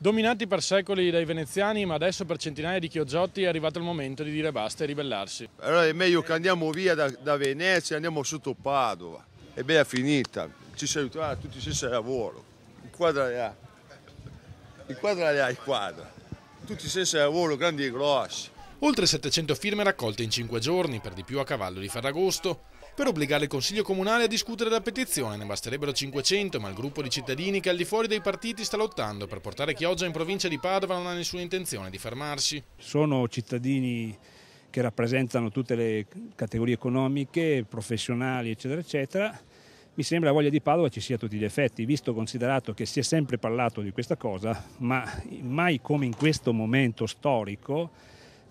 Dominati per secoli dai veneziani, ma adesso per centinaia di chioggiotti è arrivato il momento di dire basta e ribellarsi. Allora è meglio che andiamo via da, da Venezia, andiamo sotto Padova. E bella finita, ci si aiuterà ah, tutti senza lavoro. Il quadra là, il quadra là, il quadra. Tutti senza lavoro, grandi e grossi. Oltre 700 firme raccolte in 5 giorni, per di più a cavallo di Ferragosto, per obbligare il Consiglio Comunale a discutere la petizione ne basterebbero 500, ma il gruppo di cittadini che al di fuori dei partiti sta lottando per portare Chioggia in provincia di Padova non ha nessuna intenzione di fermarsi. Sono cittadini che rappresentano tutte le categorie economiche, professionali, eccetera, eccetera. Mi sembra la voglia di Padova ci sia a tutti gli effetti, visto considerato che si è sempre parlato di questa cosa, ma mai come in questo momento storico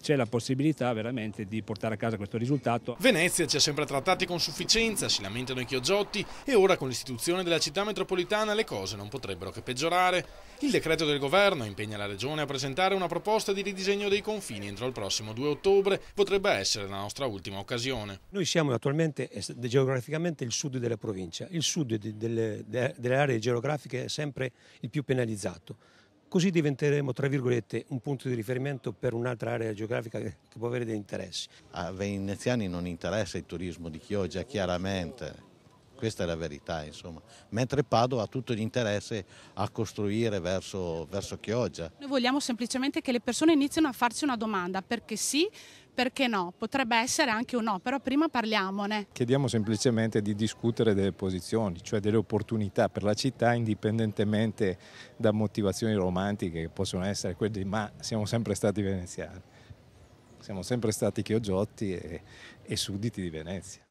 c'è la possibilità veramente di portare a casa questo risultato. Venezia ci ha sempre trattati con sufficienza, si lamentano i chioggiotti e ora con l'istituzione della città metropolitana le cose non potrebbero che peggiorare. Il decreto del governo impegna la regione a presentare una proposta di ridisegno dei confini entro il prossimo 2 ottobre, potrebbe essere la nostra ultima occasione. Noi siamo attualmente eh, geograficamente il sud della provincia, il sud delle, delle aree geografiche è sempre il più penalizzato Così diventeremo, tra virgolette, un punto di riferimento per un'altra area geografica che può avere degli interessi. A veneziani non interessa il turismo di Chioggia, chiaramente. Questa è la verità, insomma. Mentre Padova ha tutto l'interesse a costruire verso, verso Chioggia. Noi vogliamo semplicemente che le persone iniziano a farsi una domanda, perché sì, perché no? Potrebbe essere anche un no, però prima parliamone. Chiediamo semplicemente di discutere delle posizioni, cioè delle opportunità per la città, indipendentemente da motivazioni romantiche che possono essere quelle di ma siamo sempre stati veneziani, siamo sempre stati chioggiotti e, e sudditi di Venezia.